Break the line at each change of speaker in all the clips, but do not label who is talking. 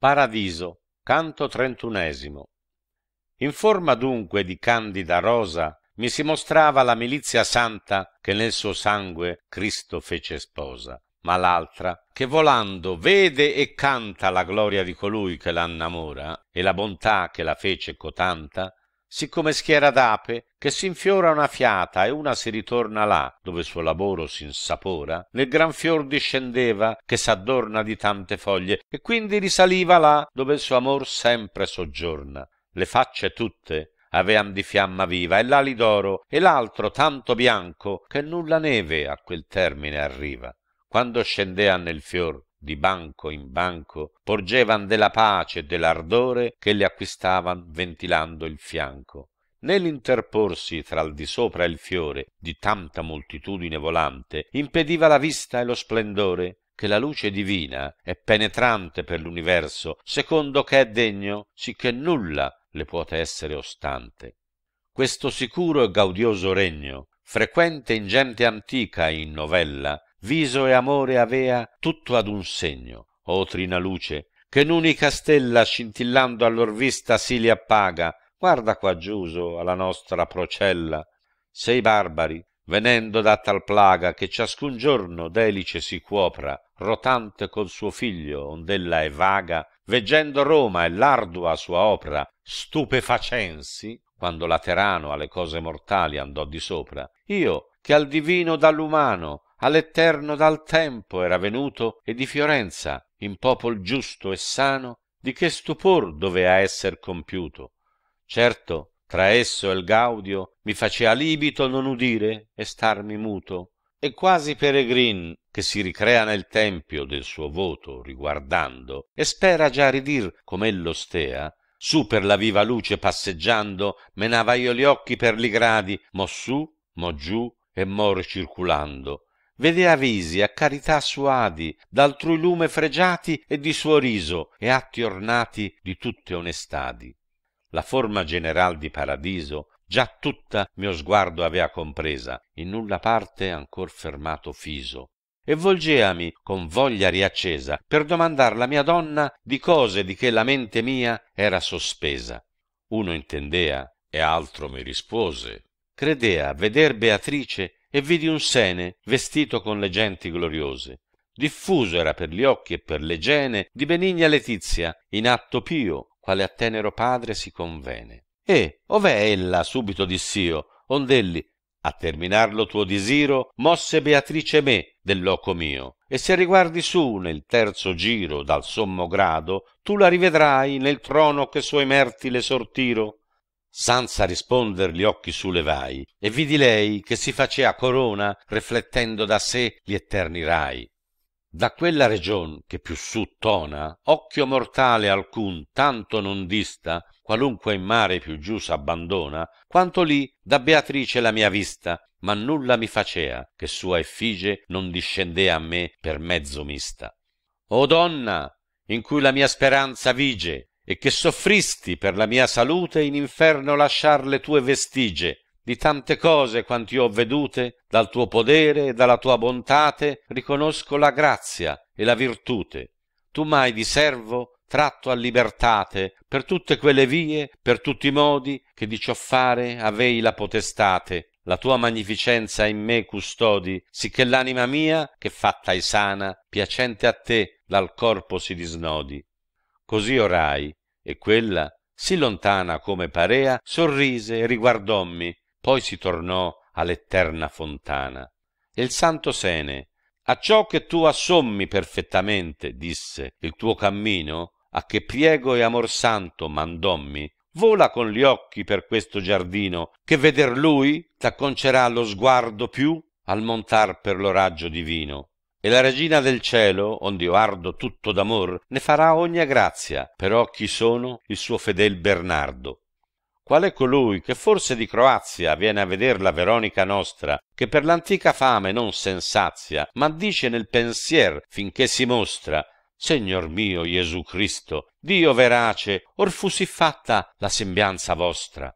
Paradiso, canto trentunesimo. In forma dunque di candida rosa mi si mostrava la milizia santa che nel suo sangue Cristo fece sposa, ma l'altra che volando vede e canta la gloria di colui che l'annamora e la bontà che la fece cotanta, siccome schiera d'ape, che si infiora una fiata e una si ritorna là, dove suo lavoro s'insapora, nel gran fior discendeva, che s'addorna di tante foglie, e quindi risaliva là, dove il suo amor sempre soggiorna. Le facce tutte avean di fiamma viva, e l'ali d'oro, e l'altro tanto bianco, che nulla neve a quel termine arriva. Quando scendean nel fior, di banco in banco porgevan della pace e dell'ardore che le acquistavan ventilando il fianco né l'interporsi tra il di sopra e il fiore di tanta moltitudine volante impediva la vista e lo splendore che la luce divina è penetrante per l'universo secondo che è degno sicché nulla le puote essere ostante questo sicuro e gaudioso regno frequente in gente antica e in novella viso e amore avea tutto ad un segno o trina luce che n'unica stella scintillando a lor vista si li appaga guarda qua giuso alla nostra procella se i barbari venendo da tal plaga che ciascun giorno d'elice si cuopra rotante col suo figlio ond'ella è vaga veggendo roma e l'ardua sua opra stupefacensi quando laterano alle cose mortali andò di sopra io che al divino dall'umano all'Etterno dal tempo era venuto e di Fiorenza, in popol giusto e sano, di che stupor dovea esser compiuto. Certo, tra esso e il gaudio mi facea libito non udire e starmi muto, e quasi peregrin che si ricrea nel tempio del suo voto riguardando e spera già ridir com'ello stea, su per la viva luce passeggiando menava io gli occhi per li gradi, mo su, mo giù e mo ricirculando, vedea visi a carità suadi, d'altrui lume fregiati e di suo riso, e atti ornati di tutte onestadi. La forma general di paradiso già tutta mio sguardo avea compresa, in nulla parte ancor fermato fiso. E volgeami con voglia riaccesa per domandar la mia donna di cose di che la mente mia era sospesa. Uno intendea e altro mi rispose. Credea veder Beatrice e vidi un sene vestito con le genti gloriose. Diffuso era per gli occhi e per le gene di benigna letizia, in atto pio, quale a tenero padre si convene. E, ov'è ella? subito diss'io, ond'elli, a terminar lo tuo disiro, mosse Beatrice me del loco mio, e se riguardi su nel terzo giro dal sommo grado, tu la rivedrai nel trono che suoi merti le sortiro sanza risponder gli occhi su levai e vidi lei che si facea corona reflettendo da sé gli etterni rai da quella region che più su tona occhio mortale alcun tanto non dista qualunque in mare più giù s'abbandona quanto lì da beatrice la mia vista ma nulla mi facea che sua effige non discendea a me per mezzo mista o donna in cui la mia speranza vige e che soffristi per la mia salute in inferno lasciar le tue vestigie, di tante cose quant'io ho vedute, dal tuo podere e dalla tua bontate, riconosco la grazia e la virtute. Tu m'hai di servo tratto a libertate, per tutte quelle vie, per tutti i modi, che di ciò fare avei la potestate. La tua magnificenza in me custodi, sicché l'anima mia, che fatta è sana, piacente a te, dal corpo si disnodi. Così orai, e quella, si lontana come parea, sorrise e riguardommi, poi si tornò all'etterna fontana. E il santo sene, a ciò che tu assommi perfettamente, disse, il tuo cammino, a che priego e amor santo mandommi, vola con gli occhi per questo giardino, che veder lui t'acconcerà lo sguardo più al montar per lo raggio divino la regina del cielo, io ardo tutto d'amor, ne farà ogni grazia, però chi sono il suo fedel Bernardo. Qual è colui che forse di Croazia viene a veder la Veronica nostra, che per l'antica fame non sensazia, ma dice nel pensier finché si mostra, Signor mio Gesù Cristo, Dio verace, or fu sì fatta la sembianza vostra.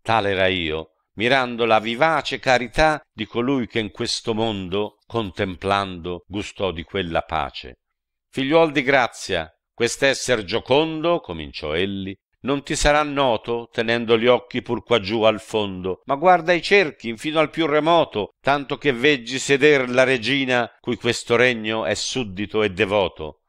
Tal era io, mirando la vivace carità di colui che in questo mondo, contemplando, gustò di quella pace. Figliuol di grazia, quest'esser giocondo, cominciò egli, non ti sarà noto, tenendo gli occhi pur qua giù al fondo, ma guarda i cerchi, fino al più remoto, tanto che veggi seder la regina, cui questo regno è suddito e devoto.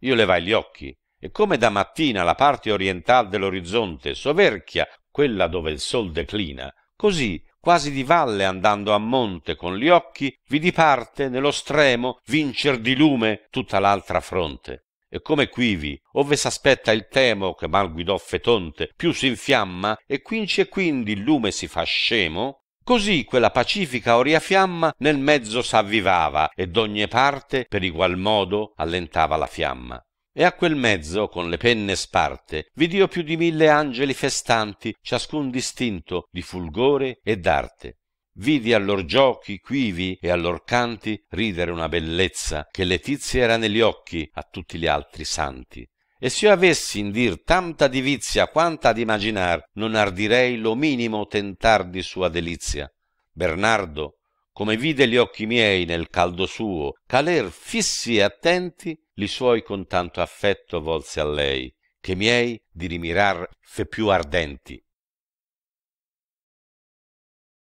Io levai gli occhi, e come da mattina la parte oriental dell'orizzonte soverchia quella dove il sol declina, così quasi di valle andando a monte con gli occhi vi diparte nello stremo vincer di lume tutta l'altra fronte e come quivi, ove s'aspetta il temo che mal guidò fetonte, più infiamma, e quinci e quindi il lume si fa scemo, così quella pacifica oria fiamma nel mezzo s'avvivava, e d'ogni parte per igual modo allentava la fiamma. E a quel mezzo, con le penne sparte, vid'io più di mille angeli festanti, ciascun distinto di fulgore e d'arte. Vidi a lor giochi quivi e a lor canti ridere una bellezza che letizia era negli occhi a tutti gli altri santi. E se io avessi in dir tanta divizia quanta ad imaginar, non ardirei lo minimo tentar di sua delizia. Bernardo, come vide gli occhi miei nel caldo suo, caler fissi e attenti, li suoi con tanto affetto volse a lei che miei di rimirar fe più ardenti